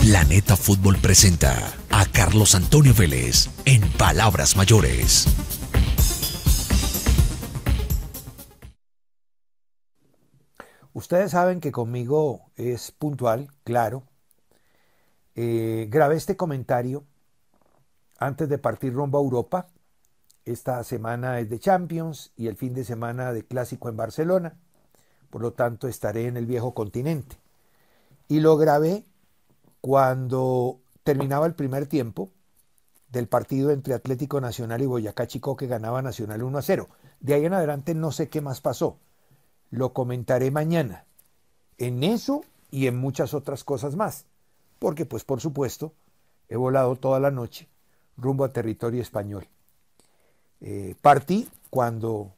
Planeta Fútbol presenta a Carlos Antonio Vélez en Palabras Mayores. Ustedes saben que conmigo es puntual, claro. Eh, grabé este comentario antes de partir rumbo a Europa. Esta semana es de Champions y el fin de semana de Clásico en Barcelona. Por lo tanto, estaré en el viejo continente. Y lo grabé cuando terminaba el primer tiempo del partido entre Atlético Nacional y Boyacá Chico que ganaba Nacional 1 a 0. De ahí en adelante no sé qué más pasó. Lo comentaré mañana. En eso y en muchas otras cosas más. Porque pues por supuesto he volado toda la noche rumbo a territorio español. Eh, partí cuando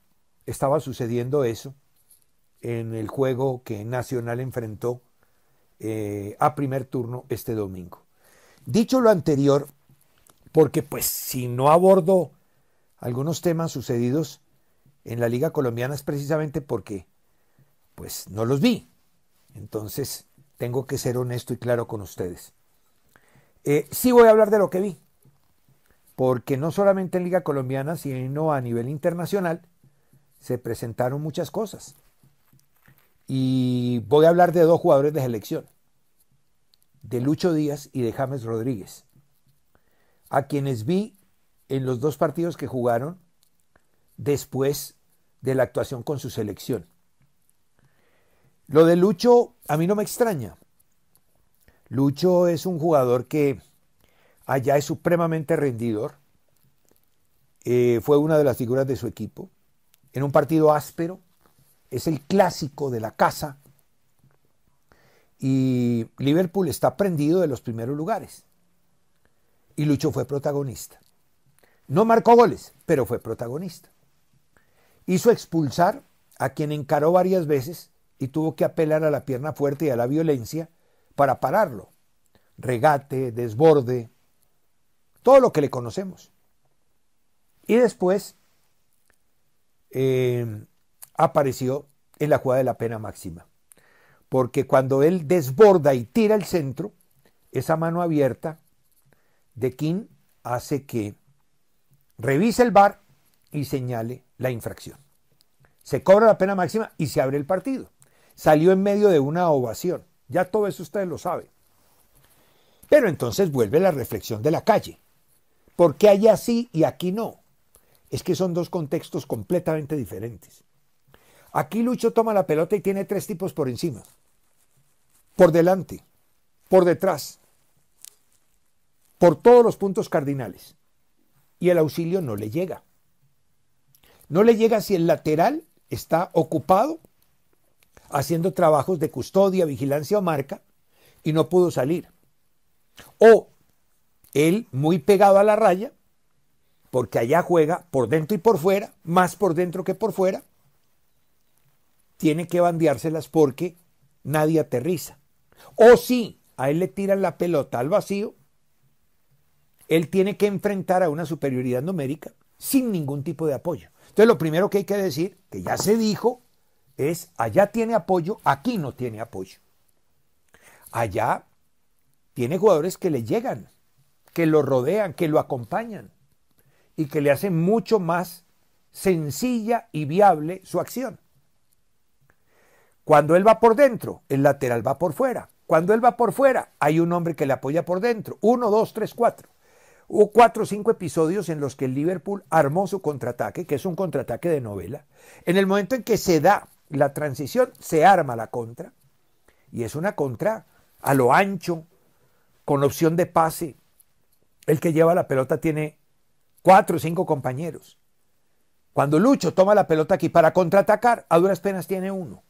estaba sucediendo eso en el juego que Nacional enfrentó eh, a primer turno este domingo. Dicho lo anterior, porque pues si no abordo algunos temas sucedidos en la Liga Colombiana es precisamente porque pues no los vi. Entonces tengo que ser honesto y claro con ustedes. Eh, sí voy a hablar de lo que vi, porque no solamente en Liga Colombiana, sino a nivel internacional se presentaron muchas cosas. Y voy a hablar de dos jugadores de selección de Lucho Díaz y de James Rodríguez, a quienes vi en los dos partidos que jugaron después de la actuación con su selección. Lo de Lucho a mí no me extraña. Lucho es un jugador que allá es supremamente rendidor. Eh, fue una de las figuras de su equipo. En un partido áspero, es el clásico de la casa y Liverpool está prendido de los primeros lugares. Y Lucho fue protagonista. No marcó goles, pero fue protagonista. Hizo expulsar a quien encaró varias veces y tuvo que apelar a la pierna fuerte y a la violencia para pararlo. Regate, desborde, todo lo que le conocemos. Y después eh, apareció en la jugada de la pena máxima porque cuando él desborda y tira el centro, esa mano abierta de King hace que revise el bar y señale la infracción. Se cobra la pena máxima y se abre el partido. Salió en medio de una ovación. Ya todo eso ustedes lo saben. Pero entonces vuelve la reflexión de la calle. ¿Por qué allá sí y aquí no? Es que son dos contextos completamente diferentes. Aquí Lucho toma la pelota y tiene tres tipos por encima por delante, por detrás, por todos los puntos cardinales. Y el auxilio no le llega. No le llega si el lateral está ocupado haciendo trabajos de custodia, vigilancia o marca y no pudo salir. O él muy pegado a la raya, porque allá juega por dentro y por fuera, más por dentro que por fuera, tiene que bandeárselas porque nadie aterriza. O si a él le tiran la pelota al vacío, él tiene que enfrentar a una superioridad numérica sin ningún tipo de apoyo. Entonces lo primero que hay que decir, que ya se dijo, es allá tiene apoyo, aquí no tiene apoyo. Allá tiene jugadores que le llegan, que lo rodean, que lo acompañan y que le hacen mucho más sencilla y viable su acción. Cuando él va por dentro, el lateral va por fuera. Cuando él va por fuera, hay un hombre que le apoya por dentro. Uno, dos, tres, cuatro. Hubo cuatro o cinco episodios en los que el Liverpool armó su contraataque, que es un contraataque de novela. En el momento en que se da la transición, se arma la contra. Y es una contra a lo ancho, con opción de pase. El que lleva la pelota tiene cuatro o cinco compañeros. Cuando Lucho toma la pelota aquí para contraatacar, a duras penas tiene uno.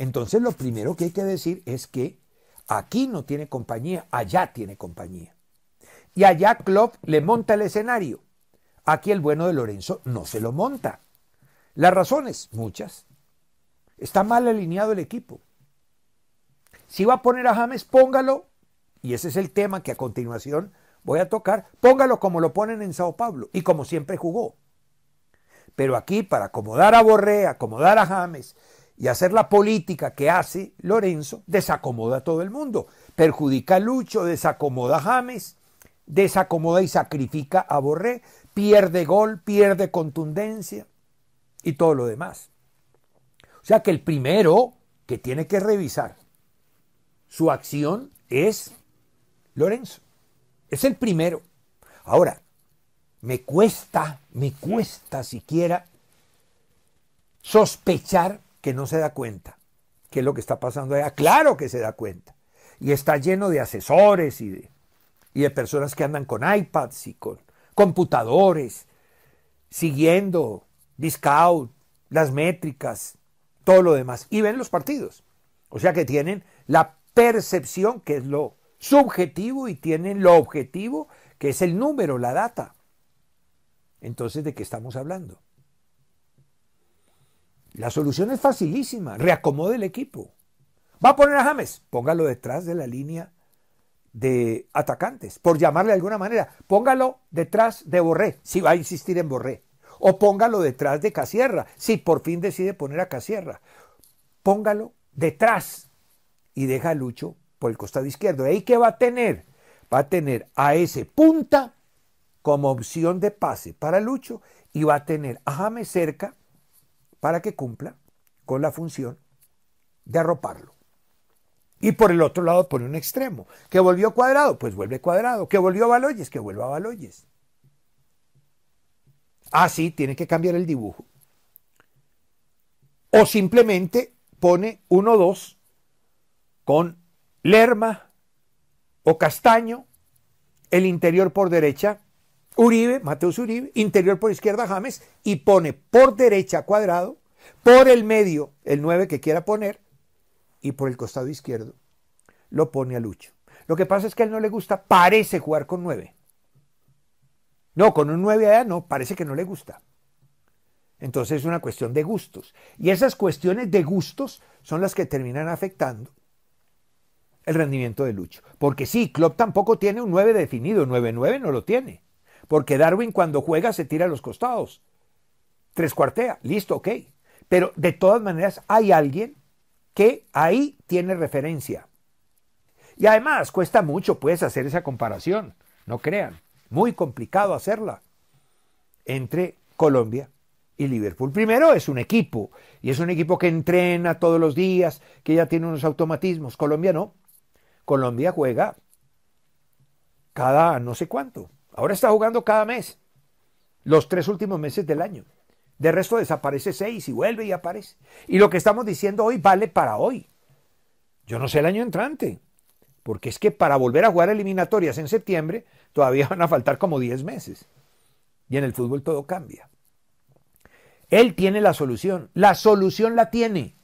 Entonces lo primero que hay que decir es que aquí no tiene compañía, allá tiene compañía. Y allá Klopp le monta el escenario. Aquí el bueno de Lorenzo no se lo monta. Las razones, muchas. Está mal alineado el equipo. Si va a poner a James, póngalo, y ese es el tema que a continuación voy a tocar, póngalo como lo ponen en Sao Paulo y como siempre jugó. Pero aquí, para acomodar a Borré, acomodar a James, y hacer la política que hace Lorenzo, desacomoda a todo el mundo. Perjudica a Lucho, desacomoda a James, desacomoda y sacrifica a Borré, pierde gol, pierde contundencia y todo lo demás. O sea que el primero que tiene que revisar su acción es Lorenzo. Es el primero. Ahora, me cuesta, me cuesta siquiera sospechar que no se da cuenta qué es lo que está pasando allá. Claro que se da cuenta. Y está lleno de asesores y de, y de personas que andan con iPads y con computadores, siguiendo discount, las métricas, todo lo demás. Y ven los partidos. O sea que tienen la percepción, que es lo subjetivo, y tienen lo objetivo, que es el número, la data. Entonces, ¿de qué estamos hablando? La solución es facilísima. Reacomode el equipo. Va a poner a James. Póngalo detrás de la línea de atacantes, por llamarle de alguna manera. Póngalo detrás de Borré, si va a insistir en Borré. O póngalo detrás de Casierra, si por fin decide poner a Casierra. Póngalo detrás y deja a Lucho por el costado izquierdo. ¿Y ahí qué va a tener? Va a tener a ese punta como opción de pase para Lucho y va a tener a James cerca para que cumpla con la función de arroparlo. Y por el otro lado pone un extremo. que volvió cuadrado? Pues vuelve cuadrado. que volvió Baloyes? Que vuelva Baloyes. Así tiene que cambiar el dibujo. O simplemente pone 1-2 con Lerma o Castaño, el interior por derecha Uribe, Mateus Uribe, interior por izquierda James y pone por derecha cuadrado, por el medio el 9 que quiera poner y por el costado izquierdo lo pone a Lucho. Lo que pasa es que a él no le gusta, parece jugar con 9. No, con un 9 allá no, parece que no le gusta. Entonces es una cuestión de gustos. Y esas cuestiones de gustos son las que terminan afectando el rendimiento de Lucho. Porque sí, Klopp tampoco tiene un 9 definido, 9-9 no lo tiene. Porque Darwin cuando juega se tira a los costados. Tres cuartea, listo, ok. Pero de todas maneras hay alguien que ahí tiene referencia. Y además cuesta mucho pues hacer esa comparación, no crean. Muy complicado hacerla entre Colombia y Liverpool. Primero es un equipo, y es un equipo que entrena todos los días, que ya tiene unos automatismos. Colombia no. Colombia juega cada no sé cuánto, Ahora está jugando cada mes, los tres últimos meses del año. De resto desaparece seis y vuelve y aparece. Y lo que estamos diciendo hoy vale para hoy. Yo no sé el año entrante, porque es que para volver a jugar eliminatorias en septiembre todavía van a faltar como diez meses. Y en el fútbol todo cambia. Él tiene la solución. La solución la tiene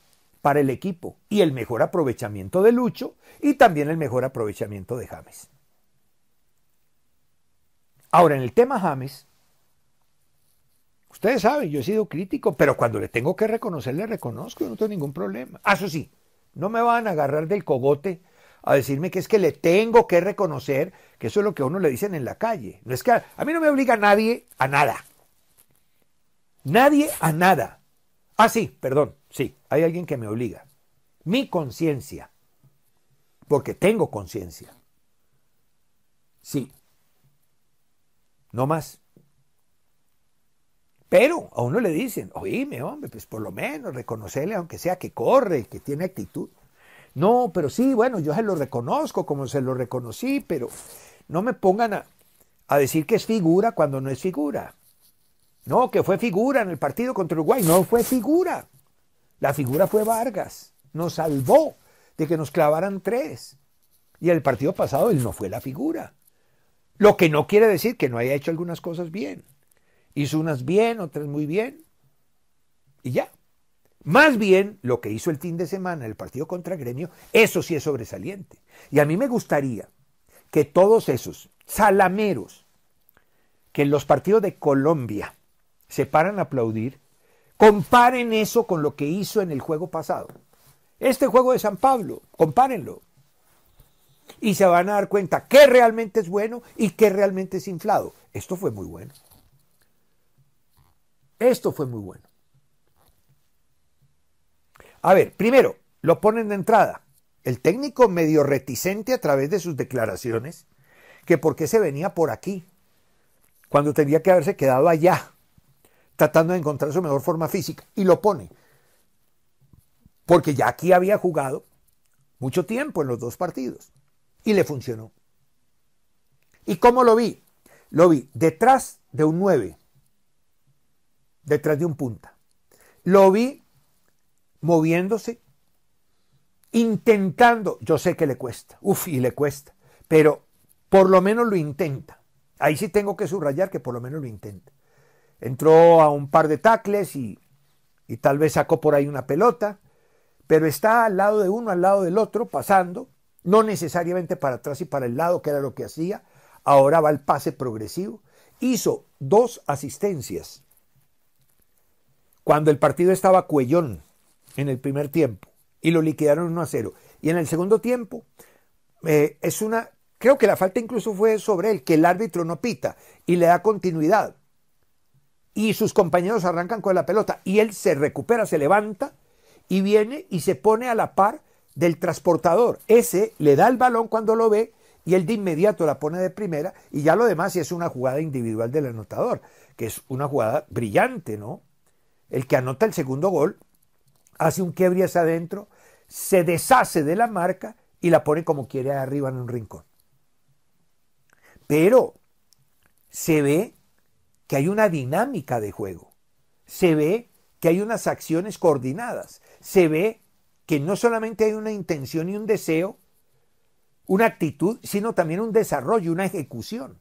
para el equipo y el mejor aprovechamiento de Lucho y también el mejor aprovechamiento de James. Ahora, en el tema James, ustedes saben, yo he sido crítico, pero cuando le tengo que reconocer, le reconozco, yo no tengo ningún problema. Ah, eso sí, no me van a agarrar del cogote a decirme que es que le tengo que reconocer que eso es lo que a uno le dicen en la calle. No es que a, mí no me obliga nadie a nada. Nadie a nada. Ah, sí, perdón, sí, hay alguien que me obliga. Mi conciencia. Porque tengo conciencia. Sí, no más. Pero a uno le dicen, oíme, hombre, pues por lo menos reconocerle, aunque sea que corre, que tiene actitud. No, pero sí, bueno, yo se lo reconozco como se lo reconocí, pero no me pongan a, a decir que es figura cuando no es figura. No, que fue figura en el partido contra Uruguay, no fue figura. La figura fue Vargas, nos salvó de que nos clavaran tres. Y el partido pasado él no fue la figura. Lo que no quiere decir que no haya hecho algunas cosas bien. Hizo unas bien, otras muy bien. Y ya. Más bien, lo que hizo el fin de semana, el partido contra Gremio, eso sí es sobresaliente. Y a mí me gustaría que todos esos salameros que en los partidos de Colombia se paran a aplaudir, comparen eso con lo que hizo en el juego pasado. Este juego de San Pablo, compárenlo y se van a dar cuenta qué realmente es bueno y qué realmente es inflado. Esto fue muy bueno. Esto fue muy bueno. A ver, primero, lo ponen de entrada. El técnico medio reticente a través de sus declaraciones, que por qué se venía por aquí, cuando tenía que haberse quedado allá, tratando de encontrar su mejor forma física. Y lo pone. Porque ya aquí había jugado mucho tiempo en los dos partidos y le funcionó. ¿Y cómo lo vi? Lo vi detrás de un 9, detrás de un punta. Lo vi moviéndose, intentando, yo sé que le cuesta, uff, y le cuesta, pero por lo menos lo intenta. Ahí sí tengo que subrayar que por lo menos lo intenta. Entró a un par de tacles y, y tal vez sacó por ahí una pelota, pero está al lado de uno, al lado del otro, pasando, no necesariamente para atrás y para el lado, que era lo que hacía, ahora va el pase progresivo, hizo dos asistencias cuando el partido estaba cuellón en el primer tiempo y lo liquidaron 1 a 0. Y en el segundo tiempo eh, es una, creo que la falta incluso fue sobre él, que el árbitro no pita y le da continuidad. Y sus compañeros arrancan con la pelota y él se recupera, se levanta y viene y se pone a la par del transportador. Ese le da el balón cuando lo ve y él de inmediato la pone de primera y ya lo demás es una jugada individual del anotador, que es una jugada brillante, ¿no? El que anota el segundo gol hace un quiebre adentro, se deshace de la marca y la pone como quiere arriba en un rincón. Pero se ve que hay una dinámica de juego, se ve que hay unas acciones coordinadas, se ve que no solamente hay una intención y un deseo, una actitud, sino también un desarrollo, una ejecución.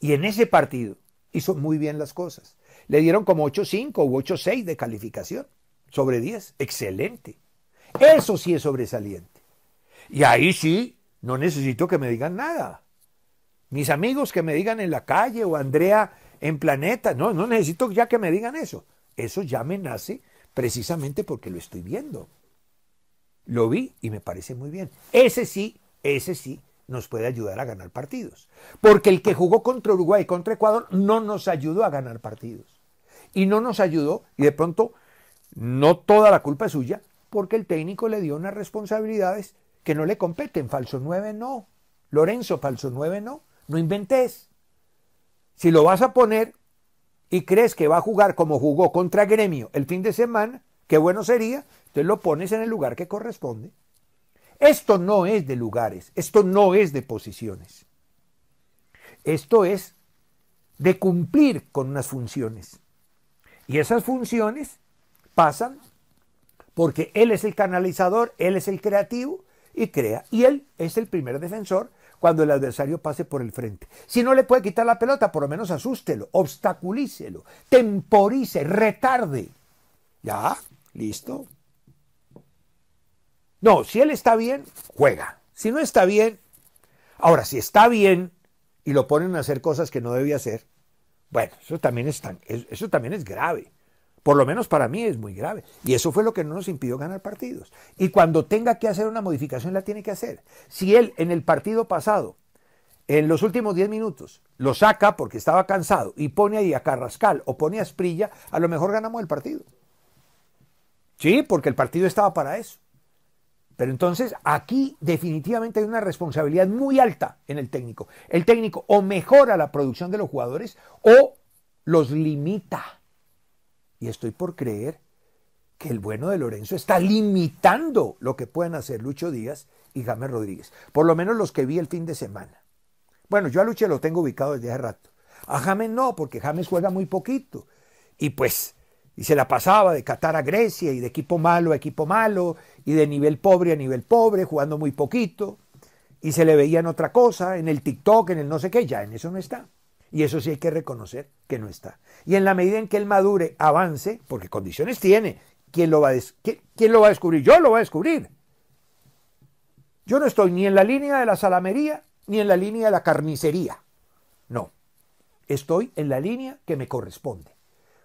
Y en ese partido hizo muy bien las cosas. Le dieron como 8.5 u 6 de calificación, sobre 10, excelente. Eso sí es sobresaliente. Y ahí sí, no necesito que me digan nada. Mis amigos que me digan en la calle o Andrea en Planeta, no, no necesito ya que me digan eso. Eso ya me nace precisamente porque lo estoy viendo. Lo vi y me parece muy bien. Ese sí, ese sí nos puede ayudar a ganar partidos. Porque el que jugó contra Uruguay y contra Ecuador no nos ayudó a ganar partidos. Y no nos ayudó, y de pronto, no toda la culpa es suya, porque el técnico le dio unas responsabilidades que no le competen. Falso 9 no. Lorenzo, falso 9 no. No inventes. Si lo vas a poner y crees que va a jugar como jugó contra Gremio el fin de semana, Qué bueno sería. Entonces lo pones en el lugar que corresponde. Esto no es de lugares, esto no es de posiciones. Esto es de cumplir con unas funciones. Y esas funciones pasan porque él es el canalizador, él es el creativo y crea. Y él es el primer defensor cuando el adversario pase por el frente. Si no le puede quitar la pelota, por lo menos asústelo, obstaculícelo, temporice, retarde. ¿Ya? Listo. No, si él está bien, juega. Si no está bien, ahora, si está bien y lo ponen a hacer cosas que no debía hacer, bueno, eso también es, eso también es grave. Por lo menos para mí es muy grave. Y eso fue lo que no nos impidió ganar partidos. Y cuando tenga que hacer una modificación, la tiene que hacer. Si él en el partido pasado, en los últimos 10 minutos, lo saca porque estaba cansado y pone a Carrascal o pone a Esprilla, a lo mejor ganamos el partido. Sí, porque el partido estaba para eso. Pero entonces aquí definitivamente hay una responsabilidad muy alta en el técnico. El técnico o mejora la producción de los jugadores o los limita. Y estoy por creer que el bueno de Lorenzo está limitando lo que pueden hacer Lucho Díaz y James Rodríguez. Por lo menos los que vi el fin de semana. Bueno, yo a Lucho lo tengo ubicado desde hace rato. A James no, porque James juega muy poquito. Y pues y se la pasaba de Qatar a Grecia y de equipo malo a equipo malo y de nivel pobre a nivel pobre, jugando muy poquito. Y se le veía en otra cosa, en el TikTok, en el no sé qué, ya en eso no está. Y eso sí hay que reconocer que no está. Y en la medida en que él madure, avance, porque condiciones tiene, ¿quién lo va quién lo va a descubrir? Yo lo voy a descubrir. Yo no estoy ni en la línea de la salamería ni en la línea de la carnicería. No, estoy en la línea que me corresponde.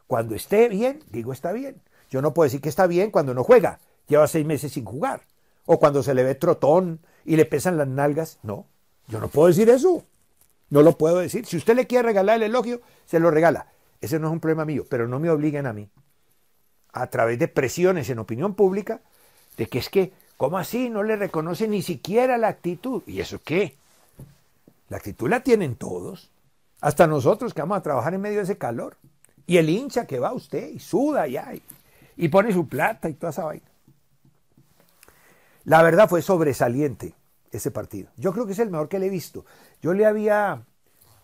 Cuando esté bien, digo está bien. Yo no puedo decir que está bien cuando no juega, lleva seis meses sin jugar, o cuando se le ve trotón y le pesan las nalgas. No, yo no puedo decir eso. No lo puedo decir. Si usted le quiere regalar el elogio, se lo regala. Ese no es un problema mío, pero no me obliguen a mí, a través de presiones en opinión pública, de que es que, ¿cómo así? No le reconoce ni siquiera la actitud. ¿Y eso qué? La actitud la tienen todos, hasta nosotros que vamos a trabajar en medio de ese calor. Y el hincha que va usted y suda ya, y, y pone su plata y toda esa vaina. La verdad fue sobresaliente ese partido. Yo creo que es el mejor que le he visto. Yo le había,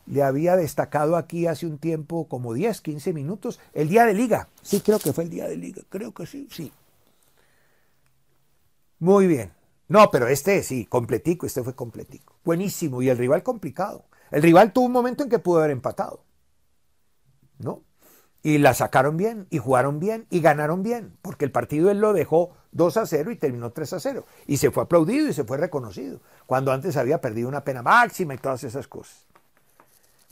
le había destacado aquí hace un tiempo como 10, 15 minutos, el día de liga. Sí, creo que fue el día de liga, creo que sí, sí. Muy bien. No, pero este sí, completico, este fue completico. Buenísimo, y el rival complicado. El rival tuvo un momento en que pudo haber empatado. ¿No? Y la sacaron bien, y jugaron bien, y ganaron bien, porque el partido él lo dejó 2 a 0 y terminó 3 a 0. Y se fue aplaudido y se fue reconocido, cuando antes había perdido una pena máxima y todas esas cosas.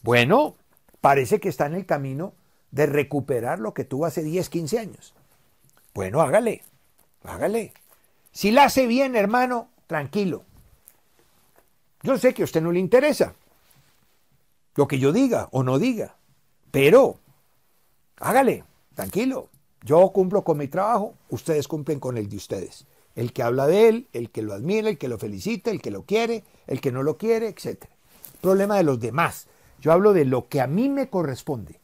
Bueno, parece que está en el camino de recuperar lo que tuvo hace 10, 15 años. Bueno, hágale, hágale. Si la hace bien, hermano, tranquilo. Yo sé que a usted no le interesa lo que yo diga o no diga, pero hágale, tranquilo, yo cumplo con mi trabajo, ustedes cumplen con el de ustedes. El que habla de él, el que lo admira, el que lo felicita, el que lo quiere, el que no lo quiere, etc. Problema de los demás. Yo hablo de lo que a mí me corresponde.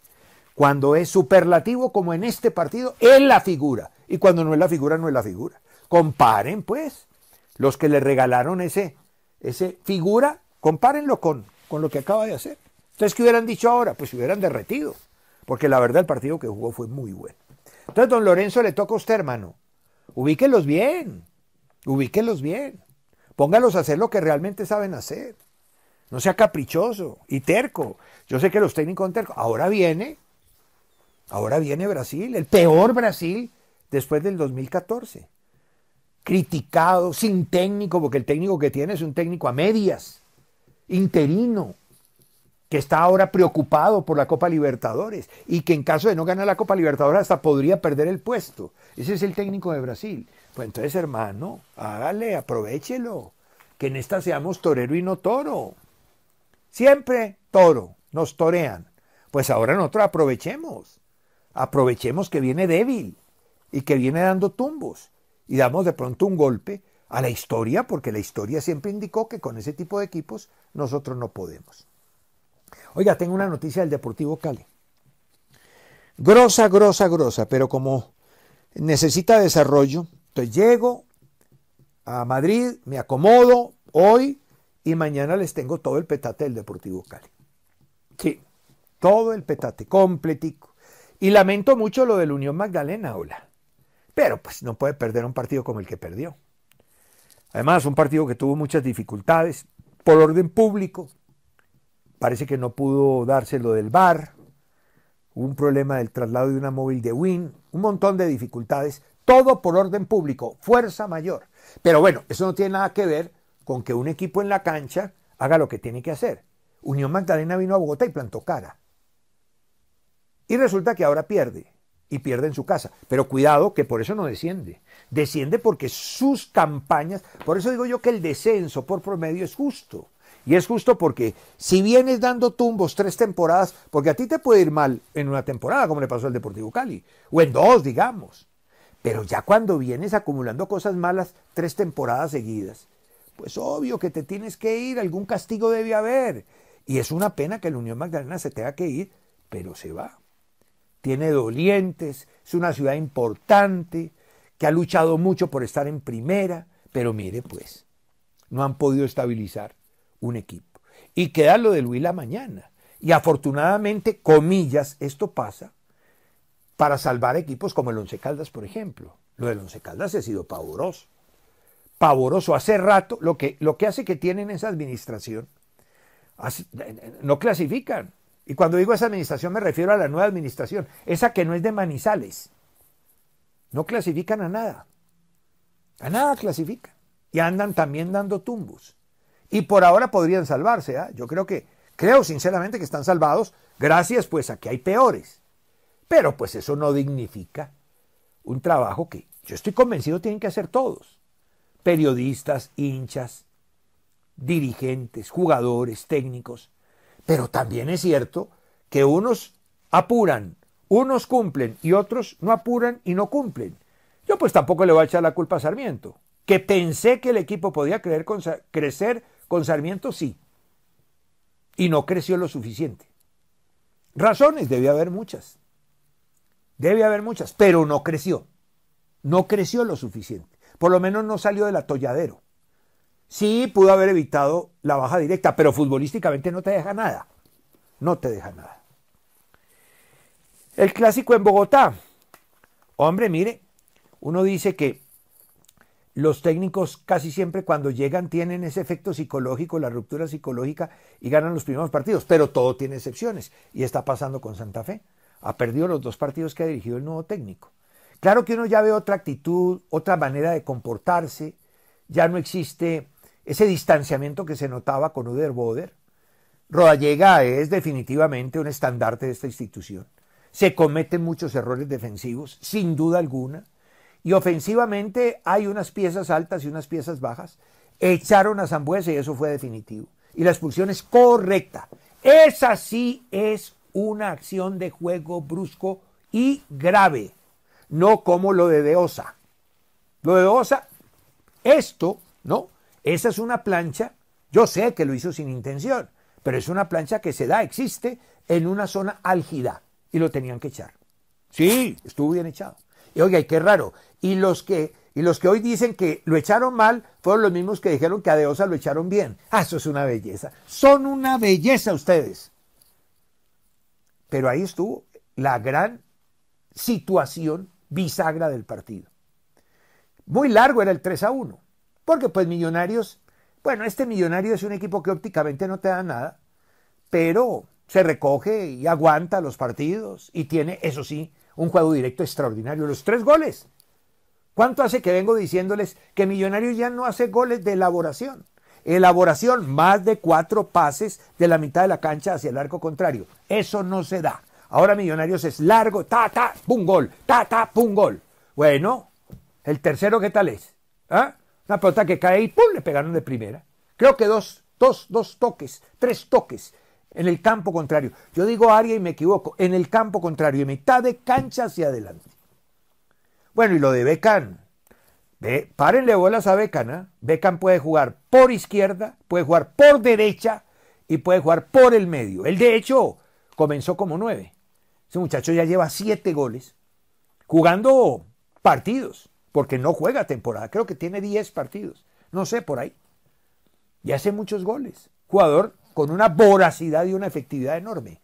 Cuando es superlativo, como en este partido, es la figura. Y cuando no es la figura, no es la figura. Comparen, pues, los que le regalaron ese, ese figura, compárenlo con, con lo que acaba de hacer. ustedes ¿qué hubieran dicho ahora? Pues hubieran derretido. Porque la verdad el partido que jugó fue muy bueno. Entonces, don Lorenzo, le toca a usted, hermano. Ubíquelos bien. Ubíquelos bien. Póngalos a hacer lo que realmente saben hacer. No sea caprichoso y terco. Yo sé que los técnicos son tercos. Ahora viene, ahora viene Brasil, el peor Brasil después del 2014. Criticado, sin técnico, porque el técnico que tiene es un técnico a medias, interino, que está ahora preocupado por la Copa Libertadores y que en caso de no ganar la Copa Libertadores hasta podría perder el puesto. Ese es el técnico de Brasil. Pues entonces, hermano, hágale, aprovechelo. Que en esta seamos torero y no toro. Siempre toro, nos torean. Pues ahora nosotros aprovechemos. Aprovechemos que viene débil y que viene dando tumbos. Y damos de pronto un golpe a la historia, porque la historia siempre indicó que con ese tipo de equipos nosotros no podemos. Oiga, tengo una noticia del Deportivo Cali. Grosa, grosa, grosa, pero como necesita desarrollo, entonces llego a Madrid, me acomodo hoy y mañana les tengo todo el petate del Deportivo Cali. Sí, todo el petate, completico. Y lamento mucho lo del Unión Magdalena, hola. Pero pues no puede perder un partido como el que perdió. Además, un partido que tuvo muchas dificultades por orden público, Parece que no pudo darse lo del bar. un problema del traslado de una móvil de Win. Un montón de dificultades. Todo por orden público. Fuerza mayor. Pero bueno, eso no tiene nada que ver con que un equipo en la cancha haga lo que tiene que hacer. Unión Magdalena vino a Bogotá y plantó cara. Y resulta que ahora pierde. Y pierde en su casa. Pero cuidado que por eso no desciende. Desciende porque sus campañas. Por eso digo yo que el descenso por promedio es justo. Y es justo porque si vienes dando tumbos tres temporadas, porque a ti te puede ir mal en una temporada, como le pasó al Deportivo Cali, o en dos, digamos. Pero ya cuando vienes acumulando cosas malas tres temporadas seguidas, pues obvio que te tienes que ir, algún castigo debe haber. Y es una pena que la Unión Magdalena se tenga que ir, pero se va. Tiene dolientes, es una ciudad importante, que ha luchado mucho por estar en primera, pero mire pues, no han podido estabilizar un equipo. Y queda lo de Luis la mañana. Y afortunadamente, comillas, esto pasa para salvar equipos como el Once Caldas, por ejemplo. Lo del Once Caldas ha sido pavoroso. Pavoroso. Hace rato, lo que, lo que hace que tienen esa administración, eh, eh, no clasifican. Y cuando digo esa administración me refiero a la nueva administración, esa que no es de Manizales. No clasifican a nada. A nada clasifican. Y andan también dando tumbos y por ahora podrían salvarse. ¿ah? Yo creo que, creo sinceramente que están salvados gracias pues a que hay peores. Pero pues eso no dignifica un trabajo que yo estoy convencido tienen que hacer todos. Periodistas, hinchas, dirigentes, jugadores, técnicos. Pero también es cierto que unos apuran, unos cumplen y otros no apuran y no cumplen. Yo pues tampoco le voy a echar la culpa a Sarmiento, que pensé que el equipo podía creer crecer con Sarmiento sí. Y no creció lo suficiente. Razones, debe haber muchas. Debe haber muchas, pero no creció. No creció lo suficiente. Por lo menos no salió del atolladero. Sí pudo haber evitado la baja directa, pero futbolísticamente no te deja nada. No te deja nada. El clásico en Bogotá. Hombre, mire, uno dice que los técnicos casi siempre cuando llegan tienen ese efecto psicológico, la ruptura psicológica y ganan los primeros partidos, pero todo tiene excepciones y está pasando con Santa Fe. Ha perdido los dos partidos que ha dirigido el nuevo técnico. Claro que uno ya ve otra actitud, otra manera de comportarse, ya no existe ese distanciamiento que se notaba con Uder Boder. Rodallega es definitivamente un estandarte de esta institución. Se cometen muchos errores defensivos, sin duda alguna. Y ofensivamente hay unas piezas altas y unas piezas bajas. Echaron a Zambuesa y eso fue definitivo. Y la expulsión es correcta. Esa sí es una acción de juego brusco y grave. No como lo de Deosa. Lo de Deosa, esto, ¿no? Esa es una plancha. Yo sé que lo hizo sin intención, pero es una plancha que se da, existe, en una zona álgida. Y lo tenían que echar. Sí, estuvo bien echado. Y oiga, qué raro, y los que, y los que hoy dicen que lo echaron mal fueron los mismos que dijeron que a Deosa lo echaron bien. Ah, eso es una belleza. Son una belleza ustedes. Pero ahí estuvo la gran situación bisagra del partido. Muy largo era el 3 a 1, porque pues Millonarios, bueno, este Millonario es un equipo que ópticamente no te da nada, pero se recoge y aguanta los partidos y tiene, eso sí, un juego directo extraordinario. Los tres goles ¿Cuánto hace que vengo diciéndoles que Millonarios ya no hace goles de elaboración? Elaboración, más de cuatro pases de la mitad de la cancha hacia el arco contrario. Eso no se da. Ahora Millonarios es largo, ta, ta, pum, gol, ta, ta, pum, gol. Bueno, el tercero, ¿qué tal es? ¿Ah? Una pelota que cae y pum, le pegaron de primera. Creo que dos, dos, dos toques, tres toques en el campo contrario. Yo digo área y me equivoco, en el campo contrario, en mitad de cancha hacia adelante. Bueno, y lo de Beckham. Ve, párenle bolas a Beckham. ¿eh? puede jugar por izquierda, puede jugar por derecha y puede jugar por el medio. Él, de hecho, comenzó como nueve. Ese muchacho ya lleva siete goles jugando partidos, porque no juega temporada. Creo que tiene diez partidos. No sé, por ahí. Y hace muchos goles. Jugador con una voracidad y una efectividad enorme.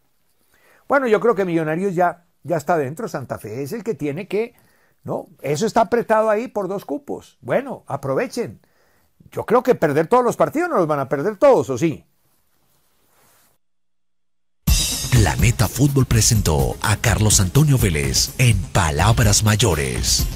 Bueno, yo creo que Millonarios ya, ya está dentro. Santa Fe es el que tiene que ¿no? Eso está apretado ahí por dos cupos. Bueno, aprovechen. Yo creo que perder todos los partidos no los van a perder todos, ¿o sí? Planeta Fútbol presentó a Carlos Antonio Vélez en Palabras Mayores.